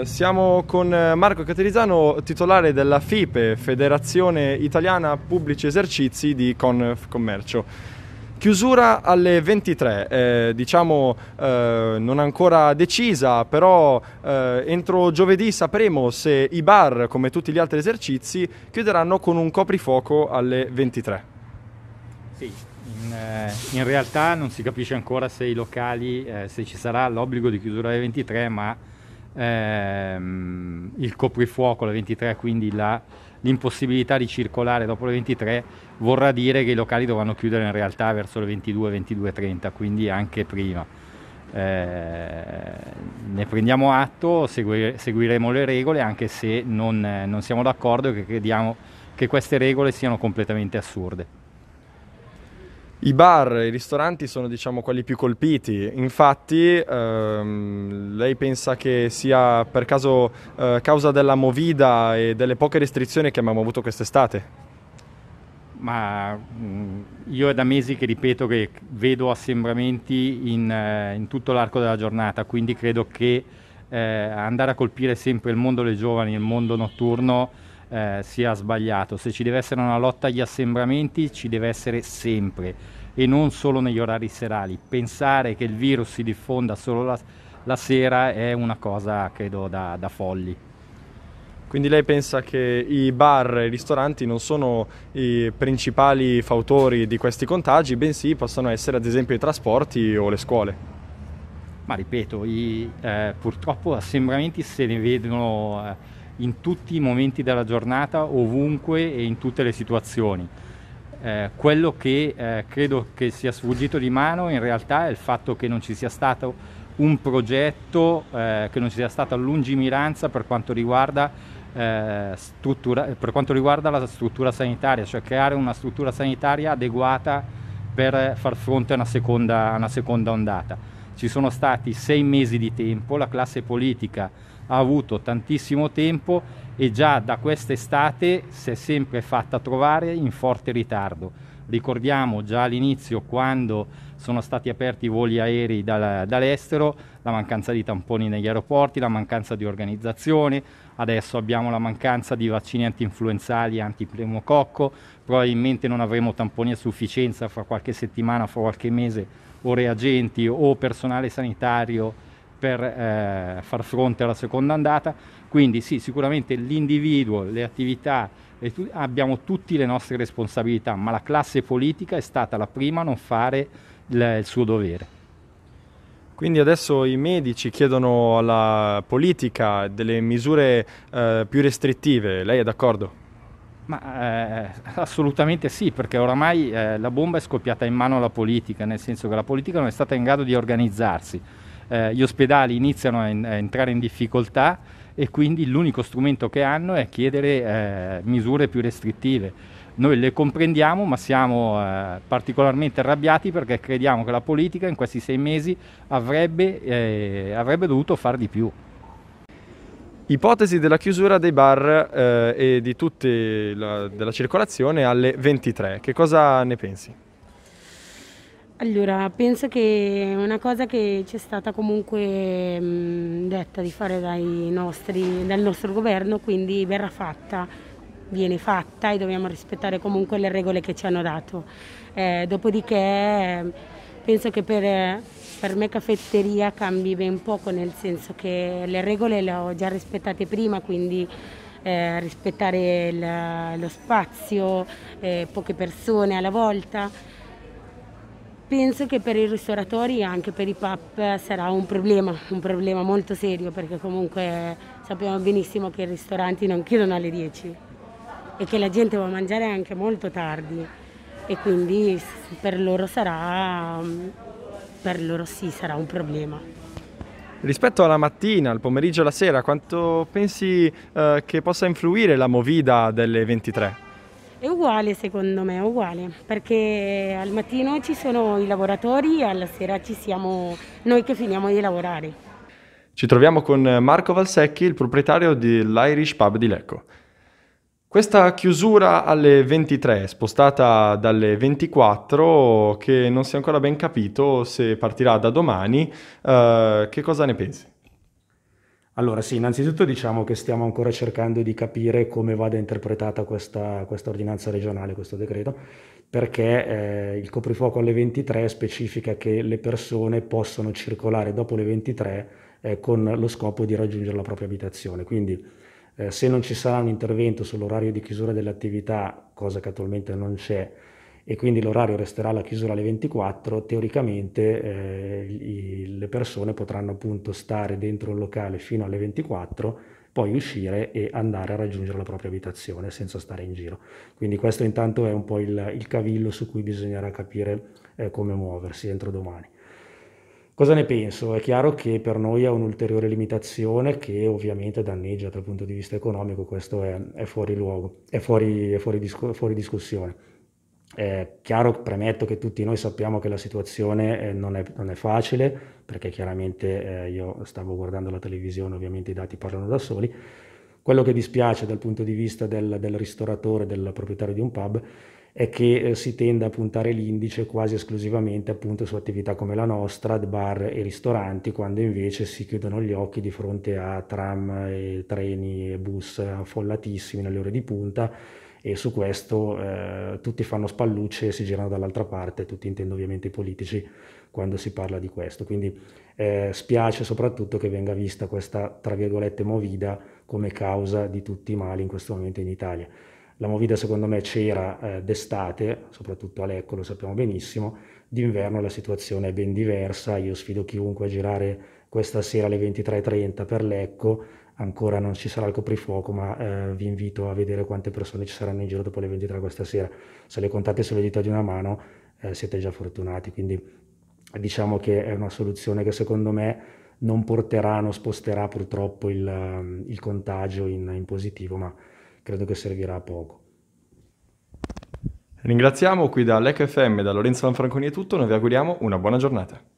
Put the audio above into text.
Eh, siamo con eh, Marco Caterizzano, titolare della FIPE, Federazione Italiana Pubblici Esercizi di Conf Commercio. Chiusura alle 23, eh, diciamo eh, non ancora decisa, però eh, entro giovedì sapremo se i bar, come tutti gli altri esercizi, chiuderanno con un coprifuoco alle 23. Sì, in, eh, in realtà non si capisce ancora se i locali, se ci sarà l'obbligo di chiusura alle 23, ma ehm, il coprifuoco alle 23, quindi la, l'impossibilità di circolare dopo le 23 vorrà dire che i locali dovranno chiudere in realtà verso le 22, 22.30, quindi anche prima. Eh, ne prendiamo atto, segui, seguiremo le regole anche se non, non siamo d'accordo e crediamo che queste regole siano completamente assurde. I bar, i ristoranti sono diciamo quelli più colpiti, infatti ehm, lei pensa che sia per caso eh, causa della movida e delle poche restrizioni che abbiamo avuto quest'estate? Ma mm, io è da mesi che ripeto che vedo assembramenti in, eh, in tutto l'arco della giornata, quindi credo che eh, andare a colpire sempre il mondo dei giovani, il mondo notturno, eh, sia sbagliato. Se ci deve essere una lotta agli assembramenti, ci deve essere sempre e non solo negli orari serali. Pensare che il virus si diffonda solo la, la sera è una cosa, credo, da, da folli. Quindi lei pensa che i bar e i ristoranti non sono i principali fautori di questi contagi, bensì possono essere ad esempio i trasporti o le scuole? Ma ripeto, i, eh, purtroppo assembramenti se ne vedono... Eh, in tutti i momenti della giornata, ovunque e in tutte le situazioni. Eh, quello che eh, credo che sia sfuggito di mano in realtà è il fatto che non ci sia stato un progetto, eh, che non ci sia stata lungimiranza per quanto riguarda, eh, struttura, per quanto riguarda la struttura sanitaria, cioè creare una struttura sanitaria adeguata per far fronte a una seconda, a una seconda ondata. Ci sono stati sei mesi di tempo, la classe politica ha avuto tantissimo tempo e già da quest'estate si è sempre fatta trovare in forte ritardo. Ricordiamo già all'inizio quando sono stati aperti i voli aerei dal, dall'estero, la mancanza di tamponi negli aeroporti, la mancanza di organizzazione, adesso abbiamo la mancanza di vaccini antinfluenzali e antipneumococco, probabilmente non avremo tamponi a sufficienza fra qualche settimana, fra qualche mese o reagenti o personale sanitario per eh, far fronte alla seconda andata. Quindi sì, sicuramente l'individuo, le attività, le tu abbiamo tutte le nostre responsabilità, ma la classe politica è stata la prima a non fare il suo dovere. Quindi adesso i medici chiedono alla politica delle misure eh, più restrittive, lei è d'accordo? Ma eh, assolutamente sì, perché oramai eh, la bomba è scoppiata in mano alla politica, nel senso che la politica non è stata in grado di organizzarsi eh, gli ospedali iniziano a, in, a, entrare in difficoltà e quindi l'unico strumento che hanno è chiedere eh, misure più restrittive. Noi le comprendiamo ma siamo eh, particolarmente arrabbiati perché crediamo che la politica in questi sei mesi avrebbe, eh, avrebbe dovuto far di più. Ipotesi della chiusura dei bar eh, e di tutta la della circolazione alle 23. Che cosa ne pensi? Allora, penso che una cosa che ci è stata comunque mh, mm, detta di fare nostri, dal nostro governo, quindi verrà fatta, viene fatta e dobbiamo rispettare comunque le regole che ci hanno dato. Eh, dopodiché penso che per, per me caffetteria cambi ben poco, nel senso che le regole le ho già rispettate prima, quindi eh, rispettare il, lo spazio, eh, poche persone alla volta. Penso che per i ristoratori e anche per i pub sarà un problema, un problema molto serio perché comunque sappiamo benissimo che i ristoranti non chiudono alle 10 e che la gente va a mangiare anche molto tardi e quindi per loro sarà, per loro sì, sarà un problema. Rispetto alla mattina, al pomeriggio e alla sera, quanto pensi eh, che possa influire la movida delle 23? È uguale secondo me, è uguale, perché al mattino ci sono i lavoratori, e alla sera ci siamo noi che finiamo di lavorare. Ci troviamo con Marco Valsecchi, il proprietario dell'Irish Pub di Lecco. Questa chiusura alle 23, spostata dalle 24, che non si è ancora ben capito se partirà da domani, eh, che cosa ne pensi? Allora sì, innanzitutto diciamo che stiamo ancora cercando di capire come vada interpretata questa, questa ordinanza regionale, questo decreto, perché eh, il coprifuoco alle 23 specifica che le persone possono circolare dopo le 23 eh, con lo scopo di raggiungere la propria abitazione. Quindi eh, se non ci sarà un intervento sull'orario di chiusura delle attività, cosa che attualmente non c'è, e quindi l'orario resterà alla chiusura alle 24, teoricamente eh, i, le persone potranno appunto stare dentro un locale fino alle 24, poi uscire e andare a raggiungere la propria abitazione senza stare in giro. Quindi questo intanto è un po' il, il cavillo su cui bisognerà capire eh, come muoversi entro domani. Cosa ne penso? È chiaro che per noi è un'ulteriore limitazione che ovviamente danneggia dal punto di vista economico, questo è, è fuori luogo, è fuori, è fuori, discu- fuori discussione eh, chiaro, premetto che tutti noi sappiamo che la situazione eh, non, è, non, è, facile, perché chiaramente eh, io stavo guardando la televisione, ovviamente i dati parlano da soli. Quello che dispiace dal punto di vista del, del ristoratore, del proprietario di un pub, è che eh, si tende a puntare l'indice quasi esclusivamente appunto, su attività come la nostra, bar e ristoranti, quando invece si chiudono gli occhi di fronte a tram, e treni e bus affollatissimi nelle ore di punta e su questo eh, tutti fanno spallucce e si girano dall'altra parte, tutti intendo ovviamente i politici quando si parla di questo. Quindi eh, spiace soprattutto che venga vista questa, tra virgolette, movida come causa di tutti i mali in questo momento in Italia. La movida secondo me c'era eh, d'estate, soprattutto a Lecco lo sappiamo benissimo, d'inverno la situazione è ben diversa, io sfido chiunque a girare questa sera alle 23.30 per Lecco ancora non ci sarà il coprifuoco, ma eh, vi invito a vedere quante persone ci saranno in giro dopo le 23 questa sera. Se le contate sulle dita di una mano eh, siete già fortunati, quindi diciamo che è una soluzione che secondo me non porterà, non sposterà purtroppo il, ehm, il contagio in, in positivo, ma credo che servirà a poco. Ringraziamo qui da LEC FM, da Lorenzo Lanfranconi è tutto, noi vi auguriamo una buona giornata.